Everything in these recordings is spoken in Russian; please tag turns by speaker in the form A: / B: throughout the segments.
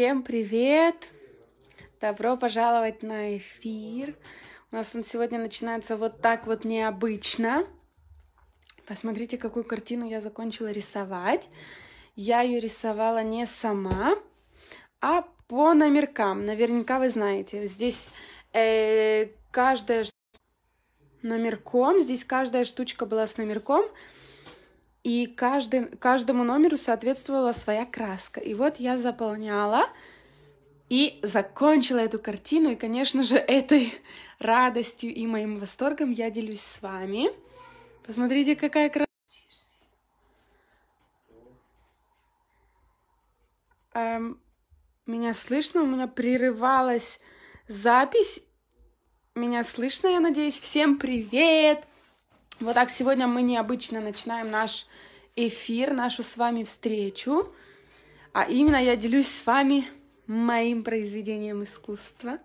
A: Всем привет! Добро пожаловать на эфир. У нас он сегодня начинается вот так вот необычно. Посмотрите, какую картину я закончила рисовать. Я ее рисовала не сама, а по номеркам. Наверняка вы знаете. Здесь э, каждая номерком, здесь каждая штучка была с номерком и каждый, каждому номеру соответствовала своя краска. И вот я заполняла и закончила эту картину, и, конечно же, этой радостью и моим восторгом я делюсь с вами. Посмотрите, какая краска. Эм, меня слышно, у меня прерывалась запись. Меня слышно, я надеюсь. Всем привет! Вот так сегодня мы необычно начинаем наш эфир, нашу с вами встречу. А именно я делюсь с вами моим произведением искусства.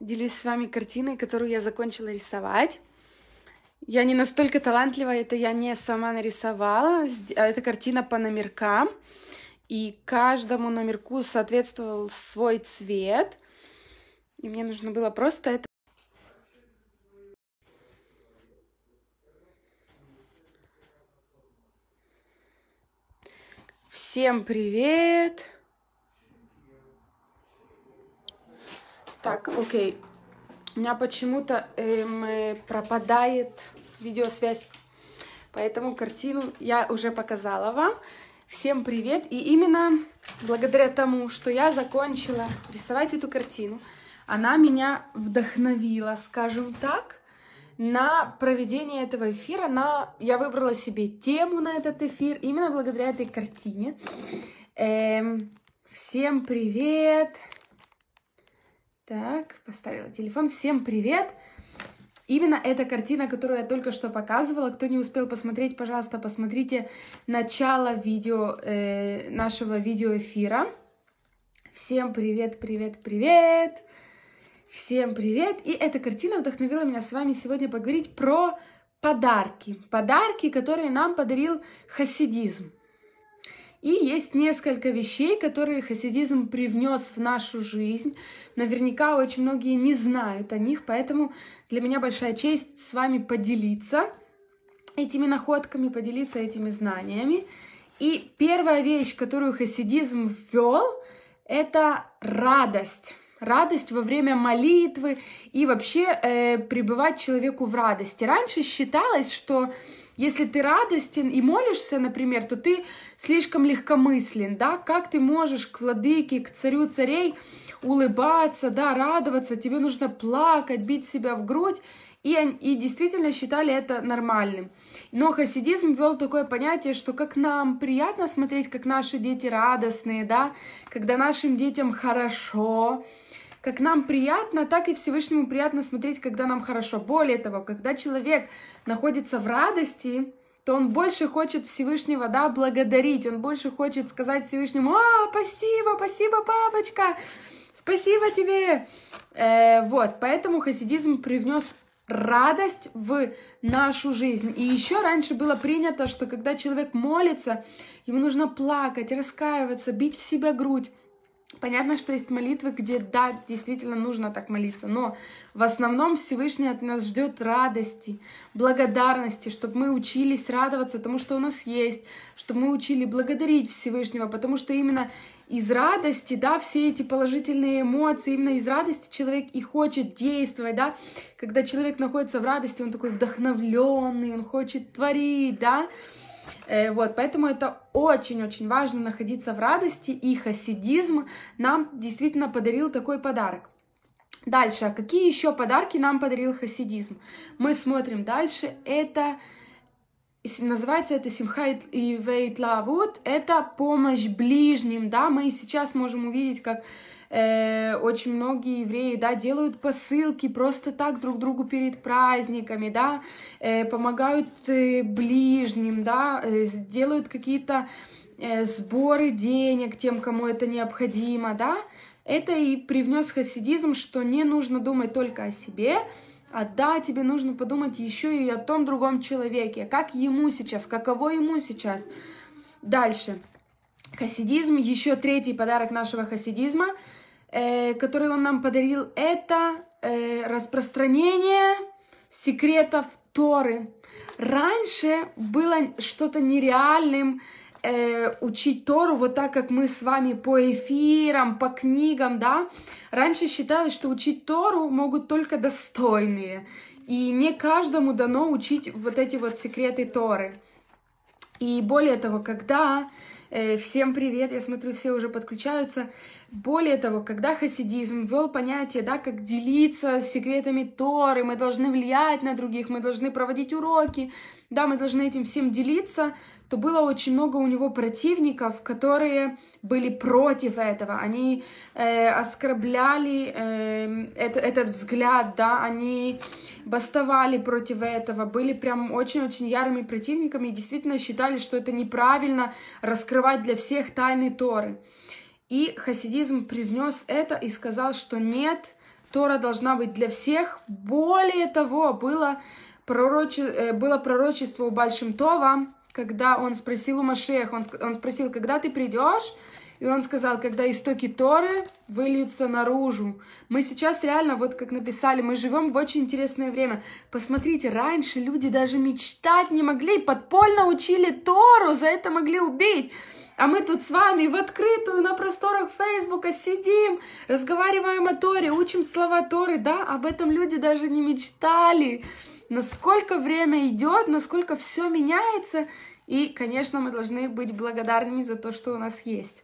A: Делюсь с вами картиной, которую я закончила рисовать. Я не настолько талантлива, это я не сама нарисовала. А это картина по номеркам. И каждому номерку соответствовал свой цвет. И мне нужно было просто это Всем привет! Так, окей. У меня почему-то эм, э, пропадает видеосвязь, поэтому картину я уже показала вам. Всем привет! И именно благодаря тому, что я закончила рисовать эту картину, она меня вдохновила, скажем так на проведение этого эфира. На... Я выбрала себе тему на этот эфир именно благодаря этой картине. Эм, всем привет! Так, поставила телефон. Всем привет! Именно эта картина, которую я только что показывала. Кто не успел посмотреть, пожалуйста, посмотрите начало видео э, нашего видеоэфира. Всем привет, привет, привет! Всем привет! И эта картина вдохновила меня с вами сегодня поговорить про подарки. Подарки, которые нам подарил хасидизм. И есть несколько вещей, которые хасидизм привнес в нашу жизнь. Наверняка очень многие не знают о них, поэтому для меня большая честь с вами поделиться этими находками, поделиться этими знаниями. И первая вещь, которую хасидизм ввел, это радость радость во время молитвы и вообще э, пребывать человеку в радости. Раньше считалось, что если ты радостен и молишься, например, то ты слишком легкомыслен, да, как ты можешь к владыке, к царю царей улыбаться, да, радоваться, тебе нужно плакать, бить себя в грудь, и, и действительно считали это нормальным. Но хасидизм ввел такое понятие, что как нам приятно смотреть, как наши дети радостные, да, когда нашим детям хорошо, как нам приятно, так и Всевышнему приятно смотреть, когда нам хорошо. Более того, когда человек находится в радости, то он больше хочет Всевышнего, да, благодарить, он больше хочет сказать Всевышнему, а, спасибо, спасибо, папочка, спасибо тебе. Э, вот, поэтому хасидизм привнес радость в нашу жизнь. И еще раньше было принято, что когда человек молится, ему нужно плакать, раскаиваться, бить в себя грудь. Понятно, что есть молитвы, где, да, действительно нужно так молиться, но в основном Всевышний от нас ждет радости, благодарности, чтобы мы учились радоваться тому, что у нас есть, чтобы мы учили благодарить Всевышнего, потому что именно из радости, да, все эти положительные эмоции, именно из радости человек и хочет действовать, да, когда человек находится в радости, он такой вдохновленный, он хочет творить, да, Э, вот, поэтому это очень-очень важно находиться в радости, и хасидизм нам действительно подарил такой подарок. Дальше, а какие еще подарки нам подарил хасидизм? Мы смотрим дальше, это называется это Симха и Вейтлавут, это помощь ближним, да, мы сейчас можем увидеть, как э, очень многие евреи, да, делают посылки просто так друг другу перед праздниками, да, э, помогают э, ближним, да, э, делают какие-то э, сборы денег тем, кому это необходимо, да, это и привнес хасидизм, что не нужно думать только о себе, а да, тебе нужно подумать еще и о том другом человеке, как ему сейчас, каково ему сейчас. Дальше. Хасидизм, еще третий подарок нашего хасидизма, э, который он нам подарил, это э, распространение секретов Торы. Раньше было что-то нереальным, э, учить Тору вот так, как мы с вами по эфирам, по книгам, да. Раньше считалось, что учить Тору могут только достойные. И не каждому дано учить вот эти вот секреты Торы. И более того, когда... Э, всем привет, я смотрю, все уже подключаются. Более того, когда хасидизм ввел понятие, да, как делиться секретами Торы, мы должны влиять на других, мы должны проводить уроки, да, мы должны этим всем делиться, то было очень много у него противников, которые были против этого. Они э, оскорбляли э, это, этот взгляд, да, они бастовали против этого, были прям очень-очень ярыми противниками и действительно считали, что это неправильно раскрывать для всех тайны Торы. И хасидизм привнес это и сказал, что нет, Тора должна быть для всех. Более того, было, пророче... Э, было пророчество у Большимтова, когда он спросил у Машех, он, он спросил, когда ты придешь? И он сказал, когда истоки Торы выльются наружу. Мы сейчас реально, вот как написали, мы живем в очень интересное время. Посмотрите, раньше люди даже мечтать не могли, подпольно учили Тору, за это могли убить. А мы тут с вами в открытую на просторах Фейсбука сидим, разговариваем о Торе, учим слова Торы, да, об этом люди даже не мечтали. Насколько время идет, насколько все меняется, и, конечно, мы должны быть благодарными за то, что у нас есть.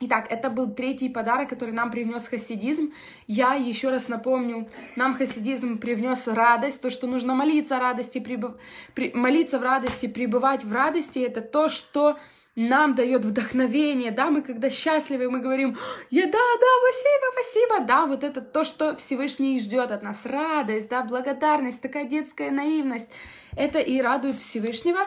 A: Итак, это был третий подарок, который нам привнес хасидизм. Я еще раз напомню, нам хасидизм привнес радость, то, что нужно молиться, радости, прибыв... при... молиться в радости, пребывать в радости. Это то, что нам дает вдохновение, да, мы когда счастливы, мы говорим, я, да, да, спасибо, спасибо, да, вот это то, что Всевышний ждет от нас, радость, да, благодарность, такая детская наивность, это и радует Всевышнего,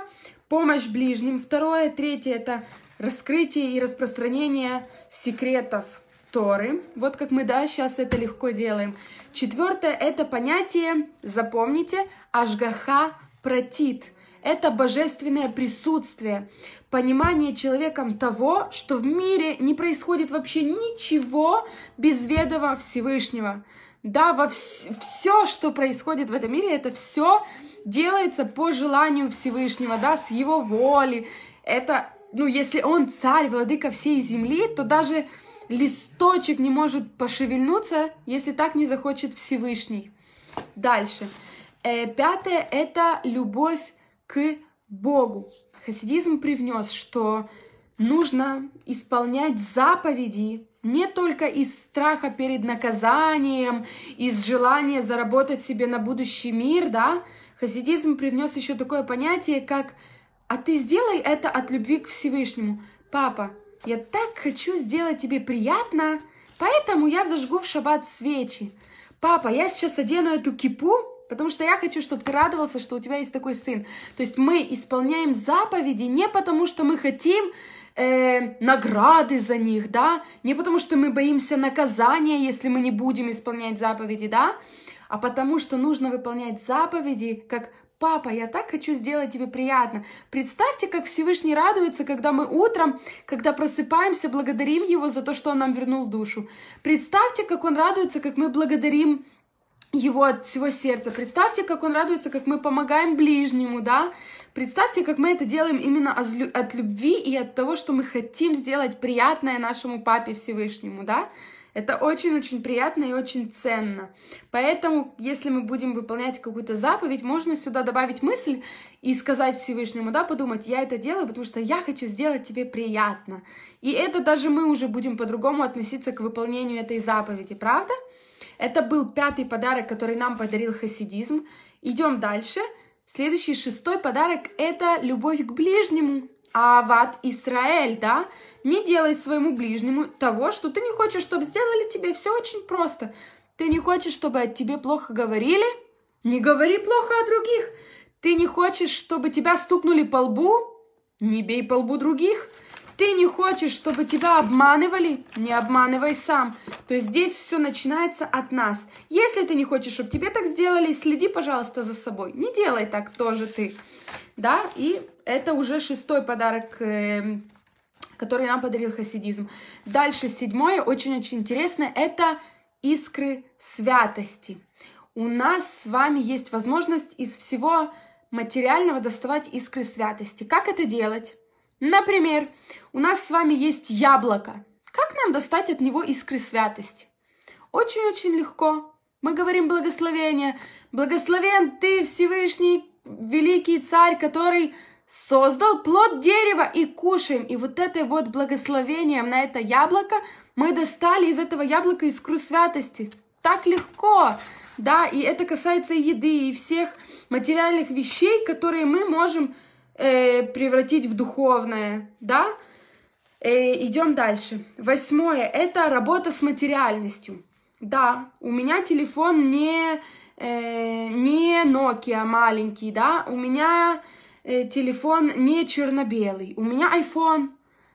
A: помощь ближним, второе, третье, это раскрытие и распространение секретов Торы, вот как мы, да, сейчас это легко делаем. Четвертое, это понятие, запомните, ашгаха протит – это божественное присутствие, понимание человеком того, что в мире не происходит вообще ничего без ведома Всевышнего. Да, во вс все, что происходит в этом мире, это все делается по желанию Всевышнего, да, с его воли. Это, ну, если он царь, владыка всей земли, то даже листочек не может пошевельнуться, если так не захочет Всевышний. Дальше. Э, пятое — это любовь к Богу. Хасидизм привнес, что нужно исполнять заповеди не только из страха перед наказанием, из желания заработать себе на будущий мир, да, хасидизм привнес еще такое понятие, как «а ты сделай это от любви к Всевышнему». «Папа, я так хочу сделать тебе приятно, поэтому я зажгу в шаббат свечи». «Папа, я сейчас одену эту кипу, Потому что я хочу, чтобы ты радовался, что у тебя есть такой сын. То есть мы исполняем заповеди не потому, что мы хотим э, награды за них, да, не потому, что мы боимся наказания, если мы не будем исполнять заповеди, да, а потому, что нужно выполнять заповеди, как папа, я так хочу сделать тебе приятно. Представьте, как Всевышний радуется, когда мы утром, когда просыпаемся, благодарим его за то, что он нам вернул душу. Представьте, как он радуется, как мы благодарим его от всего сердца. Представьте, как он радуется, как мы помогаем ближнему, да? Представьте, как мы это делаем именно от любви и от того, что мы хотим сделать приятное нашему папе Всевышнему, да? Это очень-очень приятно и очень ценно. Поэтому, если мы будем выполнять какую-то заповедь, можно сюда добавить мысль и сказать Всевышнему, да, подумать, я это делаю, потому что я хочу сделать тебе приятно. И это даже мы уже будем по-другому относиться к выполнению этой заповеди, правда? Это был пятый подарок, который нам подарил хасидизм. Идем дальше. Следующий шестой подарок – это любовь к ближнему. Ават Исраэль, да? Не делай своему ближнему того, что ты не хочешь, чтобы сделали тебе. Все очень просто. Ты не хочешь, чтобы о тебе плохо говорили? Не говори плохо о других. Ты не хочешь, чтобы тебя стукнули по лбу? Не бей по лбу других. Ты не хочешь, чтобы тебя обманывали? Не обманывай сам. То есть здесь все начинается от нас. Если ты не хочешь, чтобы тебе так сделали, следи, пожалуйста, за собой. Не делай так тоже ты. Да, и это уже шестой подарок эм, который нам подарил хасидизм. Дальше седьмое, очень-очень интересное, это искры святости. У нас с вами есть возможность из всего материального доставать искры святости. Как это делать? Например, у нас с вами есть яблоко. Как нам достать от него искры святости? Очень-очень легко. Мы говорим благословение. Благословен ты, Всевышний, великий царь, который создал плод дерева и кушаем. И вот это вот благословение на это яблоко мы достали из этого яблока искру святости. Так легко, да, и это касается еды и всех материальных вещей, которые мы можем э, превратить в духовное, да? Э, идем дальше. Восьмое – это работа с материальностью. Да, у меня телефон не, э, не Nokia маленький, да, у меня э, телефон не черно-белый, у меня iPhone.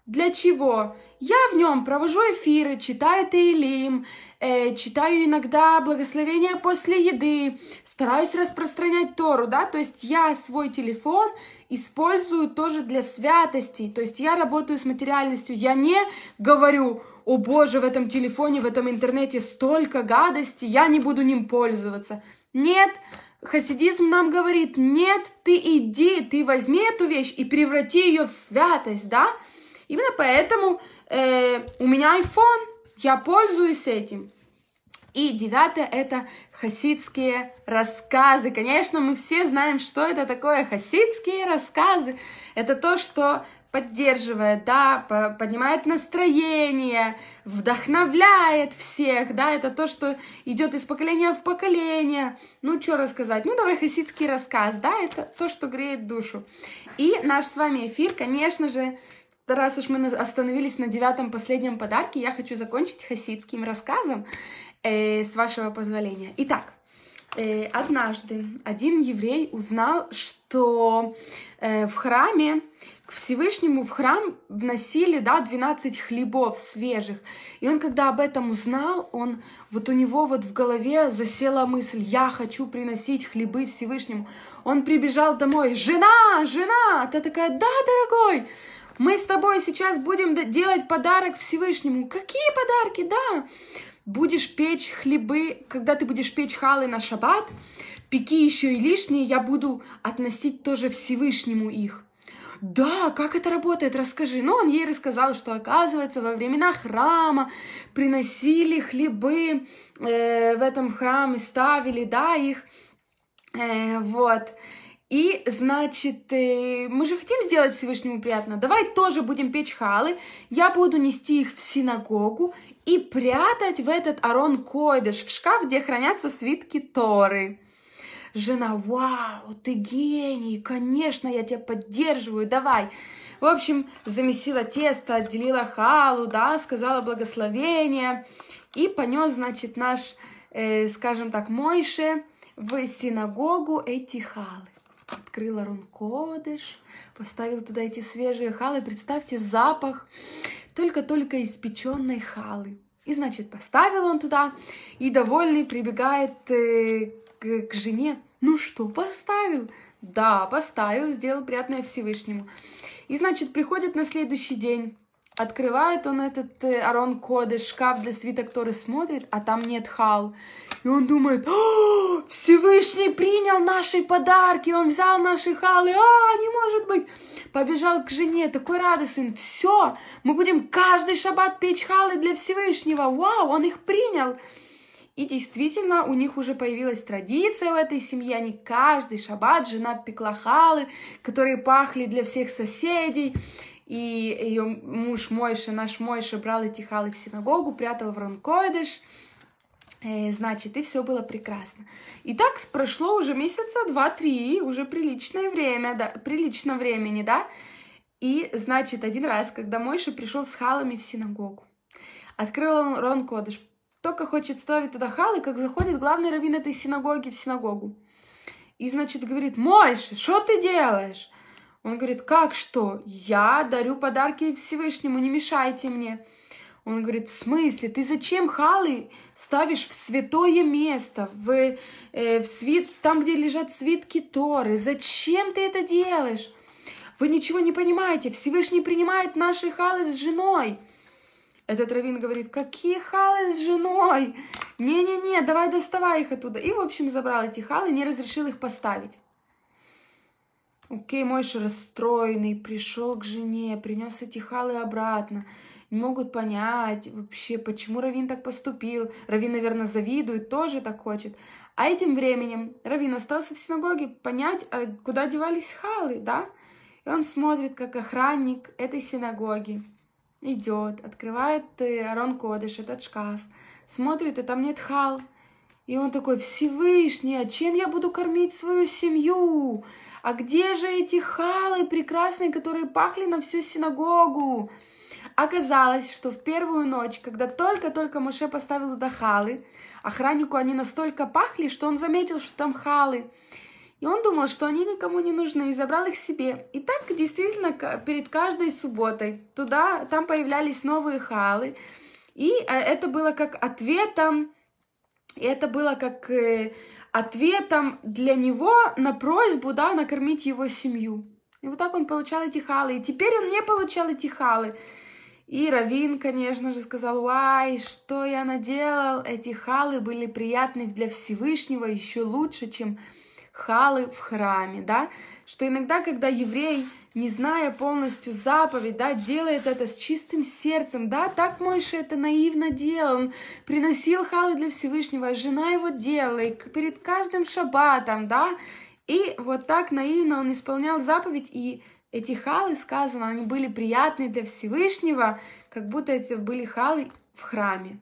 A: Для чего? Я в нем провожу эфиры, читаю Тейлим, э, читаю иногда благословения после еды, стараюсь распространять Тору, да, то есть я свой телефон использую тоже для святости, То есть я работаю с материальностью. Я не говорю, о боже, в этом телефоне, в этом интернете столько гадости, я не буду ним пользоваться. Нет, хасидизм нам говорит, нет, ты иди, ты возьми эту вещь и преврати ее в святость, да? Именно поэтому э, у меня iPhone, я пользуюсь этим. И девятое — это хасидские рассказы. Конечно, мы все знаем, что это такое хасидские рассказы. Это то, что поддерживает, да, поднимает настроение, вдохновляет всех, да, это то, что идет из поколения в поколение. Ну, что рассказать? Ну, давай хасидский рассказ, да, это то, что греет душу. И наш с вами эфир, конечно же, раз уж мы остановились на девятом последнем подарке, я хочу закончить хасидским рассказом э, с вашего позволения. Итак, э, однажды один еврей узнал, что э, в храме к Всевышнему в храм вносили, да, 12 хлебов свежих. И он, когда об этом узнал, он, вот у него вот в голове засела мысль, я хочу приносить хлебы Всевышнему. Он прибежал домой, жена, жена, ты такая, да, дорогой, мы с тобой сейчас будем делать подарок Всевышнему. Какие подарки, да? будешь печь хлебы, когда ты будешь печь халы на шаббат, пеки еще и лишние, я буду относить тоже Всевышнему их. Да, как это работает, расскажи. Но ну, он ей рассказал, что оказывается во времена храма приносили хлебы э, в этом храме, ставили, да, их, э, вот. И, значит, э, мы же хотим сделать Всевышнему приятно. Давай тоже будем печь халы. Я буду нести их в синагогу и прятать в этот Арон Койдыш, в шкаф, где хранятся свитки Торы. Жена, вау, ты гений, конечно, я тебя поддерживаю, давай. В общем, замесила тесто, отделила халу, да, сказала благословение. И понес, значит, наш, э, скажем так, Мойше в синагогу эти халы. Открыл Арон Кодыш, поставил туда эти свежие халы. Представьте запах только-только испеченной халы. И, значит, поставил он туда, и довольный прибегает э, к, к жене. Ну что, поставил? Да, поставил, сделал приятное Всевышнему. И, значит, приходит на следующий день Открывает он этот э, Арон Кодыш, шкаф для свиток который смотрит, а там нет хал. И он думает, «О, Всевышний принял наши подарки, он взял наши халы, а, не может быть. Побежал к жене, такой радостный, все, мы будем каждый шаббат печь халы для Всевышнего, вау, он их принял. И действительно, у них уже появилась традиция в этой семье. Они каждый шаббат жена пекла халы, которые пахли для всех соседей и ее муж Мойша, наш Мойша, брал и тихал в синагогу, прятал в Ранкойдыш, э, значит, и все было прекрасно. И так прошло уже месяца два-три, уже приличное время, да, прилично времени, да, и, значит, один раз, когда Мойша пришел с халами в синагогу, открыл он Рон Кодыш, только хочет ставить туда халы, как заходит главный раввин этой синагоги в синагогу. И, значит, говорит, Мойша, что ты делаешь? Он говорит, как что? Я дарю подарки Всевышнему, не мешайте мне. Он говорит, в смысле, ты зачем халы ставишь в святое место, в, э, в свит, там, где лежат свитки Торы? Зачем ты это делаешь? Вы ничего не понимаете, Всевышний принимает наши халы с женой. Этот раввин говорит, какие халы с женой? Не-не-не, давай доставай их оттуда. И, в общем, забрал эти халы, не разрешил их поставить. Окей, Мойша расстроенный, пришел к жене, принес эти халы обратно. Не могут понять вообще, почему Равин так поступил. Равин, наверное, завидует, тоже так хочет. А этим временем Равин остался в синагоге понять, а куда девались халы, да? И он смотрит, как охранник этой синагоги идет, открывает э, Арон Кодыш, этот шкаф, смотрит, и там нет хал. И он такой, Всевышний, а чем я буду кормить свою семью? А где же эти халы прекрасные, которые пахли на всю синагогу? Оказалось, что в первую ночь, когда только-только Моше поставил туда халы, охраннику они настолько пахли, что он заметил, что там халы. И он думал, что они никому не нужны, и забрал их себе. И так действительно перед каждой субботой туда, там появлялись новые халы. И э, это было как ответом и это было как э, ответом для него на просьбу, да, накормить его семью. И вот так он получал эти халы. И теперь он не получал эти халы. И Равин, конечно же, сказал, «Уай, что я наделал? Эти халы были приятны для Всевышнего еще лучше, чем халы в храме, да?» что иногда, когда еврей, не зная полностью заповедь, да, делает это с чистым сердцем, да, так Мойша это наивно делал, он приносил халы для Всевышнего, а жена его делала, и перед каждым шабатом, да, и вот так наивно он исполнял заповедь, и эти халы, сказано, они были приятны для Всевышнего, как будто эти были халы в храме.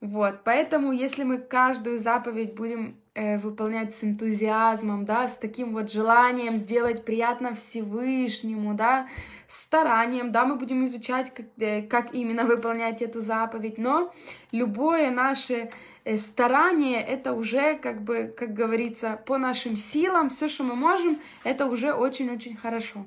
A: Вот, поэтому если мы каждую заповедь будем Э, выполнять с энтузиазмом, да, с таким вот желанием сделать приятно Всевышнему, да, старанием, да, мы будем изучать, как, э, как именно выполнять эту заповедь, но любое наше э, старание это уже, как бы, как говорится, по нашим силам, все, что мы можем, это уже очень-очень хорошо.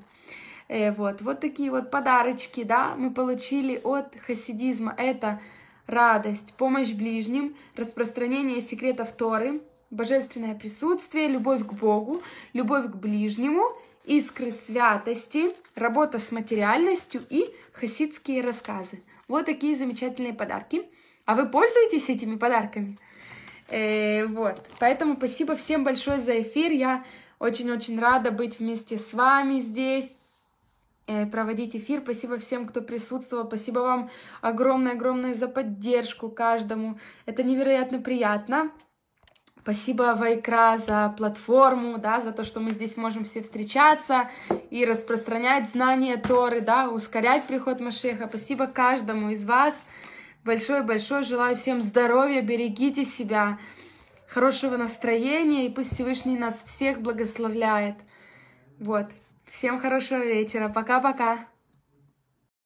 A: Вот, вот такие вот подарочки, да, мы получили от хасидизма. Это радость, помощь ближним, распространение секретов Торы — божественное присутствие, любовь к Богу, любовь к ближнему, искры святости, работа с материальностью и хасидские рассказы. Вот такие замечательные подарки. А вы пользуетесь этими подарками? Э, вот. Поэтому спасибо всем большое за эфир. Я очень-очень рада быть вместе с вами здесь э, проводить эфир. Спасибо всем, кто присутствовал. Спасибо вам огромное-огромное за поддержку каждому. Это невероятно приятно. Спасибо, Вайкра, за платформу, да, за то, что мы здесь можем все встречаться и распространять знания Торы, да, ускорять приход Машеха. Спасибо каждому из вас. Большое-большое желаю всем здоровья, берегите себя, хорошего настроения, и пусть Всевышний нас всех благословляет. Вот. Всем хорошего вечера. Пока-пока.